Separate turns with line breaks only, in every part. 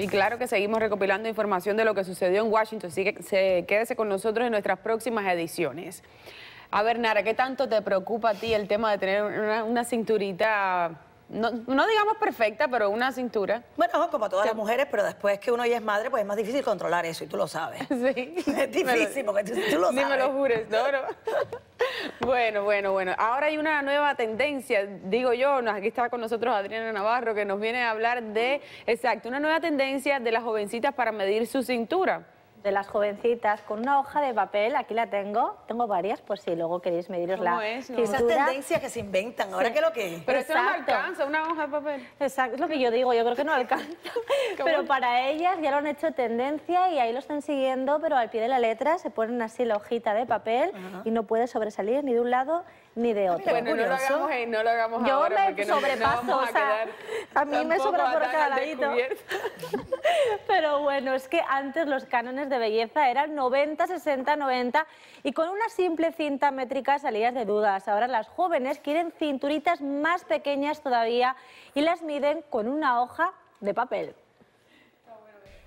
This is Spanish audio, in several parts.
Y claro que seguimos recopilando información de lo que sucedió en Washington, así que se, quédese con nosotros en nuestras próximas ediciones. A ver, Nara, ¿qué tanto te preocupa a ti el tema de tener una, cinturita no, digamos perfecta, pero una cintura. Bueno, como todas las mujeres, pero después que uno ya es madre, pues es más difícil controlar eso y tú lo sabes. Sí. Es difícil porque tú, tú lo sabes. Ni me lo jures, no, no. Bueno, bueno, bueno. Ahora hay una nueva tendencia, digo yo, aquí está con nosotros Adriana Navarro, que nos viene a hablar de, exacto, una nueva tendencia de las jovencitas para medir su cintura de las jovencitas con una hoja de papel, aquí la tengo, tengo varias por si luego queréis mediros ¿Cómo es, no? Esas tendencias que se inventan, ahora qué que lo que es. Pero esto eso no alcanza, una hoja de papel. Exacto, es lo que yo digo, yo creo que no alcanza.
pero
para ellas ya lo han hecho tendencia y ahí lo están siguiendo, pero al pie de la letra se ponen así la hojita de papel y no puede sobresalir ni de un lado ni de ah, otro. Bueno, no lo hagamos, no lo hagamos yo ahora me sobrepaso, no a mí me sobra por cada ladito. Pero bueno, es que antes los cánones de belleza eran 90, 60, 90 y con una simple cinta métrica salías de dudas. Ahora las jóvenes quieren cinturitas más pequeñas todavía y las miden con una hoja de papel.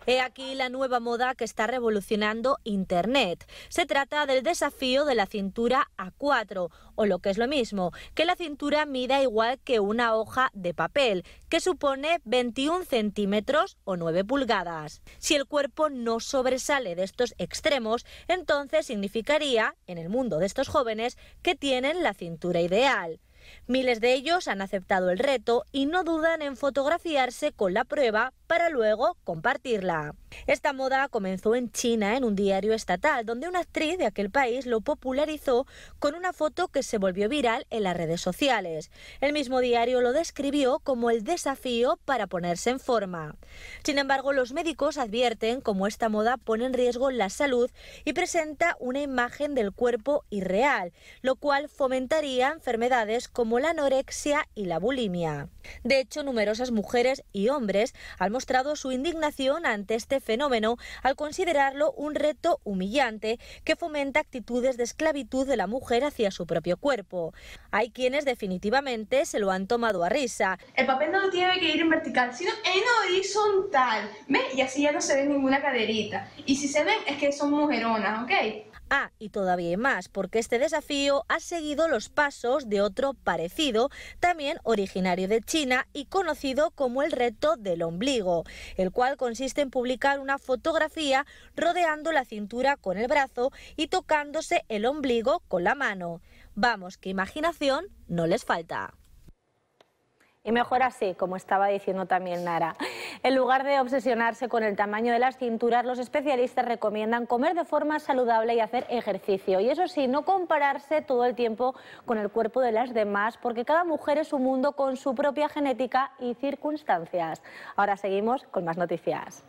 He aquí la nueva moda que está revolucionando Internet. Se trata del desafío de la cintura A4, o lo que es lo mismo, que la cintura mida igual que una hoja de papel, que supone 21 centímetros o 9 pulgadas. Si el cuerpo no sobresale de estos extremos, entonces significaría, en el mundo de estos jóvenes, que tienen la cintura ideal. Miles de ellos han aceptado el reto y no dudan en fotografiarse con la prueba para luego compartirla. Esta moda comenzó en China en un diario estatal, donde una actriz de aquel país lo popularizó con una foto que se volvió viral en las redes sociales. El mismo diario lo describió como el desafío para ponerse en forma. Sin embargo, los médicos advierten cómo esta moda pone en riesgo la salud y presenta una imagen del cuerpo irreal, lo cual fomentaría enfermedades como la anorexia y la bulimia. De hecho, numerosas mujeres y hombres al su indignación ante este fenómeno al considerarlo un reto humillante que fomenta actitudes de esclavitud de la mujer hacia su propio cuerpo. Hay quienes definitivamente se lo han tomado a risa. El papel no tiene que ir en vertical, sino en horizontal. ¿Ves? Y así ya no se ve ninguna caderita. Y si se ven es que son mujeronas, ¿ok? Ah, y todavía hay más, porque este desafío ha seguido los pasos de otro parecido, también originario de China y conocido como el reto del ombligo, el cual consiste en publicar una fotografía rodeando la cintura con el brazo y tocándose el ombligo con la mano. Vamos, que imaginación no les falta. Y mejor así, como estaba diciendo también Nara. En lugar de obsesionarse con el tamaño de las cinturas, los especialistas recomiendan comer de forma saludable y hacer ejercicio. Y eso sí, no compararse todo el tiempo con el cuerpo de las demás, porque cada mujer es un mundo con su propia genética y circunstancias. Ahora seguimos con más noticias.